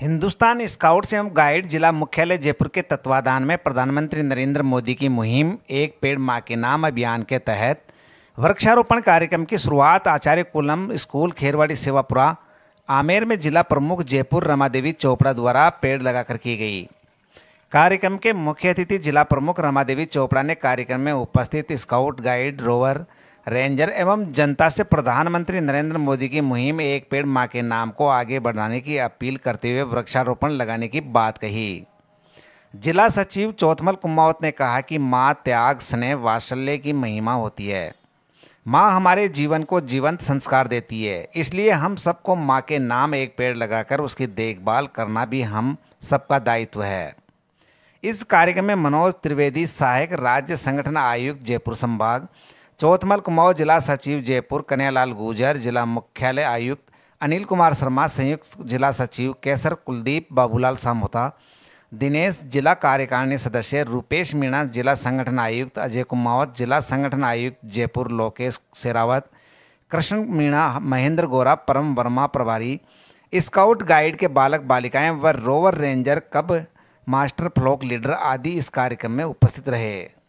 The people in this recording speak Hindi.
हिंदुस्तान स्काउट्स एवं गाइड जिला मुख्यालय जयपुर के तत्वाधान में प्रधानमंत्री नरेंद्र मोदी की मुहिम एक पेड़ माँ के नाम अभियान के तहत वृक्षारोपण कार्यक्रम की शुरुआत आचार्य कुलम स्कूल खेरवाड़ी सेवापुरा आमेर में जिला प्रमुख जयपुर रमा देवी चोपड़ा द्वारा पेड़ लगाकर की गई कार्यक्रम के मुख्य अतिथि जिला प्रमुख रमा देवी चोपड़ा ने कार्यक्रम में उपस्थित स्काउट गाइड रोवर रेंजर एवं जनता से प्रधानमंत्री नरेंद्र मोदी की मुहिम एक पेड़ मां के नाम को आगे बढ़ाने की अपील करते हुए वृक्षारोपण लगाने की बात कही जिला सचिव चौथमल कुमावत ने कहा कि माँ त्याग स्नेह वात्सल्य की महिमा होती है माँ हमारे जीवन को जीवंत संस्कार देती है इसलिए हम सबको माँ के नाम एक पेड़ लगाकर उसकी देखभाल करना भी हम सबका दायित्व है इस कार्यक्रम में मनोज त्रिवेदी सहायक राज्य संगठन आयुक्त जयपुर संभाग चौथमल कुमाऊ जिला सचिव जयपुर कन्यालाल गुजर जिला मुख्यालय आयुक्त अनिल कुमार शर्मा संयुक्त जिला सचिव केसर कुलदीप बाबूलाल सामोता दिनेश जिला कार्यकारिणी सदस्य रूपेश मीणा जिला संगठन आयुक्त अजय कुमावत जिला संगठन आयुक्त जयपुर लोकेश शेरावत कृष्ण मीणा महेंद्र गोरा परम वर्मा प्रभारी स्काउट गाइड के बालक बालिकाएं व rover ranger cub master flock leader आदि इस कार्यक्रम में उपस्थित रहे